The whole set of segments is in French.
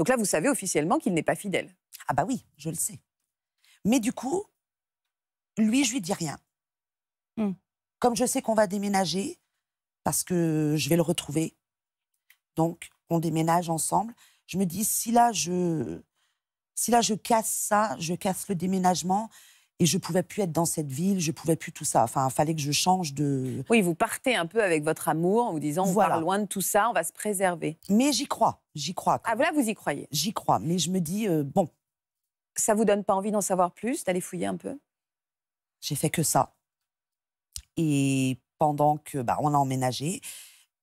Donc là, vous savez officiellement qu'il n'est pas fidèle. Ah bah oui, je le sais. Mais du coup, lui, je lui dis rien. Hmm. Comme je sais qu'on va déménager, parce que je vais le retrouver, donc on déménage ensemble, je me dis, si là, je, si là, je casse ça, je casse le déménagement, et je pouvais plus être dans cette ville, je pouvais plus tout ça. Enfin, fallait que je change de. Oui, vous partez un peu avec votre amour en vous disant on voilà. loin de tout ça, on va se préserver. Mais j'y crois, j'y crois. Ah voilà, vous y croyez. J'y crois, mais je me dis euh, bon. Ça vous donne pas envie d'en savoir plus, d'aller fouiller un peu J'ai fait que ça. Et pendant que bah, on a emménagé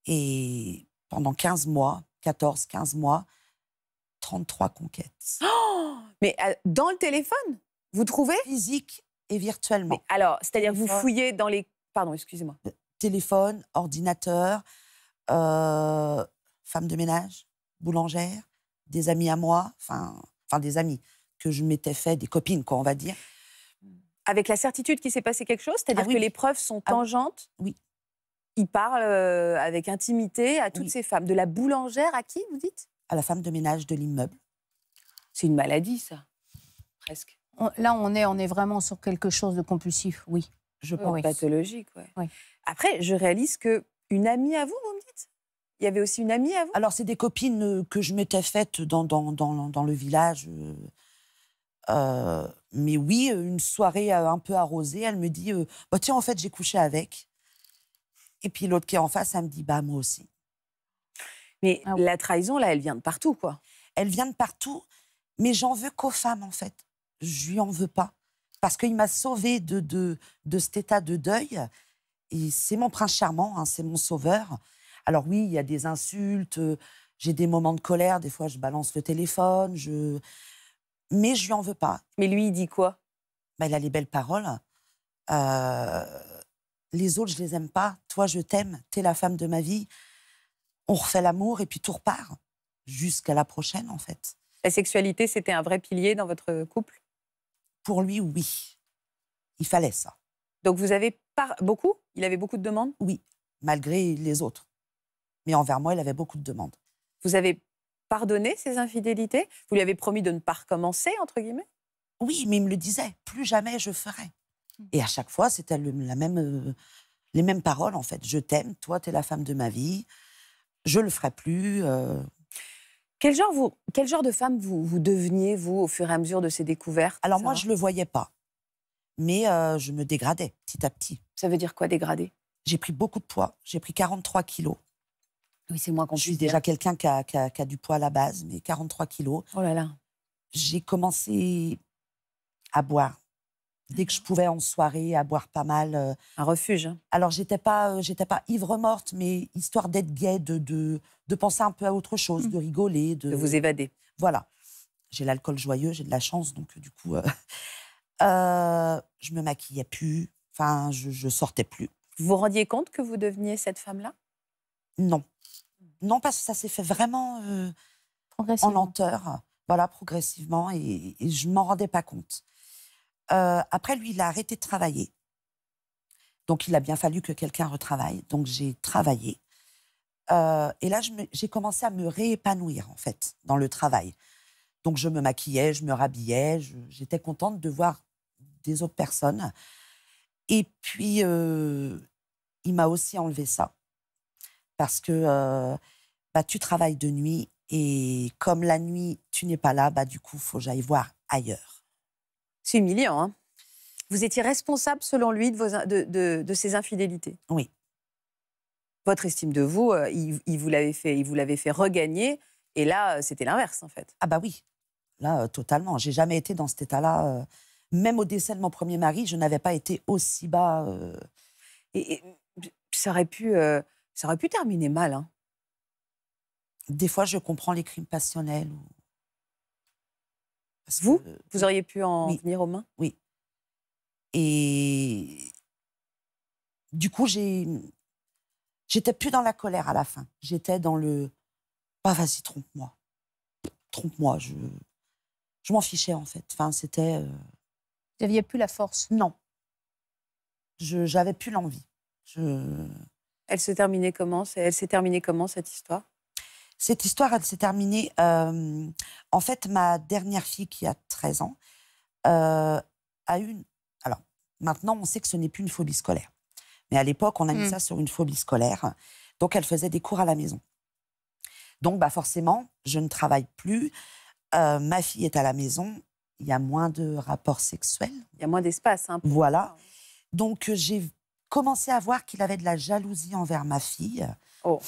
et pendant 15 mois, 14, 15 mois, 33 conquêtes. mais euh, dans le téléphone vous trouvez Physique et virtuellement. alors, c'est-à-dire que vous fouillez dans les... Pardon, excusez-moi. Téléphone, ordinateur, euh, femme de ménage, boulangère, des amis à moi, enfin, enfin des amis que je m'étais fait, des copines, quoi, on va dire. Avec la certitude qu'il s'est passé quelque chose, c'est-à-dire ah que les preuves sont ah tangentes. oui. Il parle euh, avec intimité à toutes ces femmes. De la boulangère à qui, vous dites À la femme de ménage de l'immeuble. C'est une maladie, ça, presque là, on est, on est vraiment sur quelque chose de compulsif, oui. Je pense pathologique, Après, je réalise que une amie à vous, vous me dites Il y avait aussi une amie à vous Alors, c'est des copines euh, que je m'étais faites dans, dans, le village. Euh, euh, mais oui, une soirée un peu arrosée, elle me dit bah, Tiens, en fait, j'ai couché avec. Et puis l'autre qui est en face, elle me dit Bah, moi aussi. Mais ah la trahison, là, elle vient de partout, quoi. Elle vient de partout, mais j'en veux qu'aux femmes, en fait je lui en veux pas. Parce qu'il m'a sauvé de, de, de, cet état de deuil. Et c'est mon prince charmant, hein, c'est mon sauveur. Alors oui, il y a des insultes, euh, j'ai des moments de colère, des fois je balance le téléphone, je... mais je lui en veux pas. Mais lui, il dit quoi bah, Il a les belles paroles. Euh, les autres, je les aime pas. Toi, je t'aime, t'es la femme de ma vie. On refait l'amour et puis tout repart. Jusqu'à la prochaine, en fait. La sexualité, c'était un vrai pilier dans votre couple pour lui, oui. Il fallait ça. Donc vous avez par... beaucoup Il avait beaucoup de demandes Oui, malgré les autres. Mais envers moi, il avait beaucoup de demandes. Vous avez pardonné ses infidélités Vous lui avez promis de ne pas recommencer, entre guillemets Oui, mais il me le disait. Plus jamais je ferai. Mm. Et à chaque fois, c'était la même, euh, les mêmes paroles, en fait. Je t'aime, toi, tu es la femme de ma vie, je le ferai plus. Euh, quel genre, de femme vous, vous deveniez, vous, au fur et à mesure de ces découvertes Alors moi, je ne le voyais pas. Mais euh, je me dégradais petit à petit. Ça veut dire quoi, dégrader J'ai pris beaucoup de poids. J'ai pris 43 kilos. Oui, c'est moi qu'on Je suis déjà quelqu'un qui, qui a, du poids à la base, mais 43 kilos. Oh là là. J'ai commencé à boire Dès que je pouvais en soirée, à boire pas mal. Euh. Un refuge. Hein. Alors j'étais pas, euh, j'étais pas ivre morte, mais histoire d'être gaie, de, de, penser un peu à autre chose, mmh. de rigoler, de... vous évader. Voilà. J'ai l'alcool joyeux, j'ai de la chance, donc euh, du coup, je me maquillais plus. Enfin, je, sortais plus. Vous vous rendiez compte que vous deveniez cette femme-là Non, non parce que ça s'est fait vraiment en lenteur, voilà progressivement, et, et je m'en rendais pas compte. Euh, après, lui, il a arrêté de travailler. Donc, il a bien fallu que quelqu'un retravaille. Donc, j'ai travaillé. Euh, et là, j'ai commencé à me réépanouir, en fait, dans le travail. Donc, je me maquillais, je me rhabillais. J'étais contente de voir des autres personnes. Et puis, euh, il m'a aussi enlevé ça. Parce que bah, tu travailles de nuit et comme la nuit, tu n'es pas là, bah, du coup, faut que j'aille voir ailleurs. C'est humiliant. Hein. vous étiez responsable, selon lui, de, vos, de, ses infidélités. Oui. Votre estime de vous, euh, il, vous l'avait fait, il vous l'avait fait regagner. Et là, euh, c'était l'inverse, en fait. Ah bah oui. Là, euh, totalement. J'ai jamais été dans cet état-là. même au décès de mon premier mari, je n'avais pas été aussi bas. Et, ça aurait pu, ça aurait pu terminer mal. Hein. Des fois, je comprends les crimes passionnels. Ou vous, vous auriez pu en venir aux mains Oui. Et du coup, j'étais plus dans la colère à la fin. J'étais dans le pas ah, vas-y, trompe-moi. Trompe-moi. Je, je m'en fichais en fait. Enfin, c'était. Euh, vous n'aviez plus la force Non. j'avais plus l'envie. Je... Elle se terminait comment Elle s'est terminée comment cette histoire cette histoire, elle s'est terminée. Euh, en fait, ma dernière fille, qui a 13 ans, euh, a eu. Une... Alors, maintenant, on sait que ce n'est plus une phobie scolaire. Mais à l'époque, on a mis hmm. ça sur une phobie scolaire. Donc, elle faisait des cours à la maison. Donc, bah, forcément, je ne travaille plus. Euh, ma fille est à la maison. Il y a moins de rapports sexuels. Il y a moins d'espace. Hein, voilà. Hein. Donc, j'ai commencé à voir qu'il avait de la jalousie envers ma fille. Oh.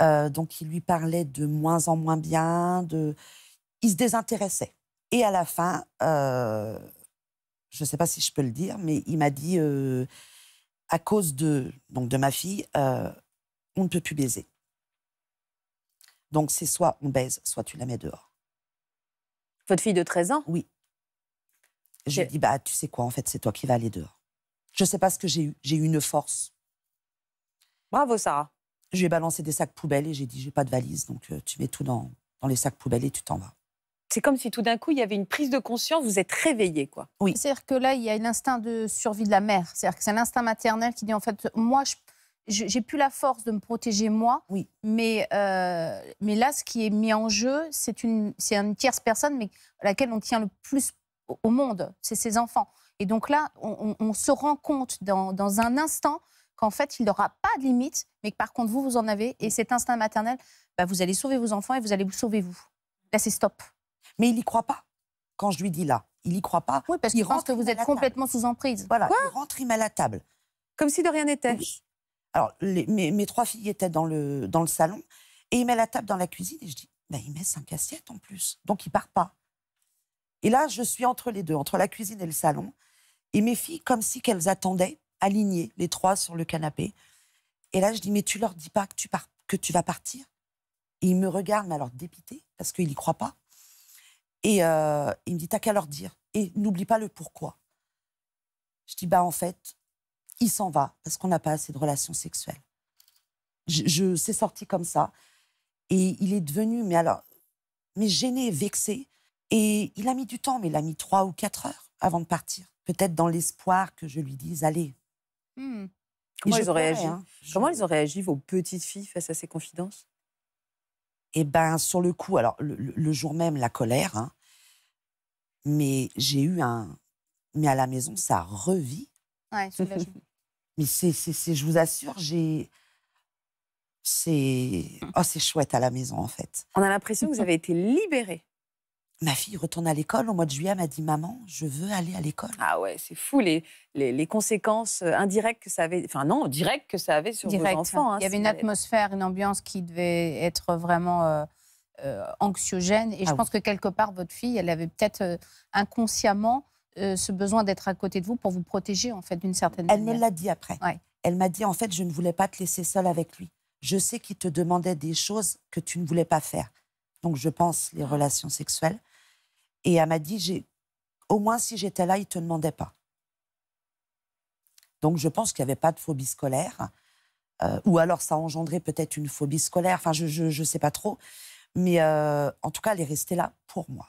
Euh, donc, il lui parlait de moins en moins bien, de... il se désintéressait. Et à la fin, euh, je ne sais pas si je peux le dire, mais il m'a dit, euh, à cause de, donc de ma fille, on ne peut plus baiser. Donc, c'est soit on baise, soit tu la mets dehors. Votre fille de 13 ans Oui. Je lui dis, bah, tu sais quoi, en fait, c'est toi qui vas aller dehors. Je ne sais pas ce que j'ai eu. J'ai eu une force. Bravo, Sarah. J'ai balancé des sacs poubelles et j'ai dit j'ai pas de valise, donc euh, tu mets tout dans, les sacs poubelles et tu t'en vas. C'est comme si tout d'un coup, il y avait une prise de conscience, vous êtes réveillé, quoi. Oui. C'est-à-dire que là, il y a l'instinct de survie de la mère. C'est-à-dire que c'est l'instinct maternel qui dit, en fait, moi, je j'ai plus la force de me protéger moi, oui. mais, euh, mais là, ce qui est mis en jeu, c'est une, une tierce personne, mais à laquelle on tient le plus au monde, c'est ses enfants. Et donc là, on, on se rend compte dans, dans un instant qu'en fait, il n'aura pas de limite, mais que par contre, vous, vous en avez. Et mm. cet instinct maternel, bah, vous allez sauver vos enfants et vous allez vous sauver vous. Là, c'est stop. Mais il n'y croit pas quand je lui dis là. Il n'y croit pas. Oui, parce qu'il pense que vous êtes complètement sous emprise. Voilà, il rentre, il met à la table. Comme si de rien n'était. Alors, mes, trois filles étaient dans le, dans le salon et il met la table dans la cuisine et je dis, bah, il met cinq assiettes en plus. Donc, il part pas. Et là, je suis entre les deux, entre la cuisine et le salon. Et mes filles, comme si qu'elles attendaient alignés, les trois, sur le canapé. Et là, je dis, mais tu leur dis pas que tu, pars, que tu vas partir Et ils me regarde, mais alors dépité, parce qu'il n'y croit pas. Et euh, il me dit, t'as qu'à leur dire. Et n'oublie pas le pourquoi. Je dis, bah en fait, il s'en va parce qu'on n'a pas assez de relations sexuelles. Je, je c'est sorti comme ça. Et il est devenu, mais alors, mais gêné, vexé. Et il a mis du temps, mais il a mis trois ou quatre heures avant de partir. Peut-être dans l'espoir que je lui dise, allez, Hmm. Comment, ils ont réagi hein. ils ont réagi, vos petites filles, face à ces confidences Eh ben sur le coup, alors, le, jour même, la colère, hein. mais j'ai eu un. Mais à la maison, ça revit. Ouais, mais c'est, je vous assure, j'ai. C'est. Oh, c'est chouette à la maison, en fait. On a l'impression que vous avez été libérée. Ma fille retourne à l'école au mois de juillet, elle m'a dit Maman, je veux aller à l'école. Ah ouais, c'est fou les, les, conséquences euh, indirectes que ça avait, enfin non, directes que ça avait sur vos enfants. Hein, il y avait une atmosphère, une ambiance qui devait être vraiment euh, euh, anxiogène. Et je ah pense que quelque part, votre fille, elle avait peut-être inconsciemment ce besoin d'être à côté de vous pour vous protéger en fait d'une certaine manière. Elle me l'a dit après. Elle m'a dit En fait, je ne voulais pas te laisser seule avec lui. Je sais qu'il te demandait des choses que tu ne voulais pas faire. Donc je pense les relations sexuelles et elle m'a dit, au moins si j'étais là, il ne te demandaient pas. Donc je pense qu'il n'y avait pas de phobie scolaire. Euh, ou alors ça engendrait peut-être une phobie scolaire, enfin je ne sais pas trop. Mais euh, en tout cas, elle est restée là pour moi.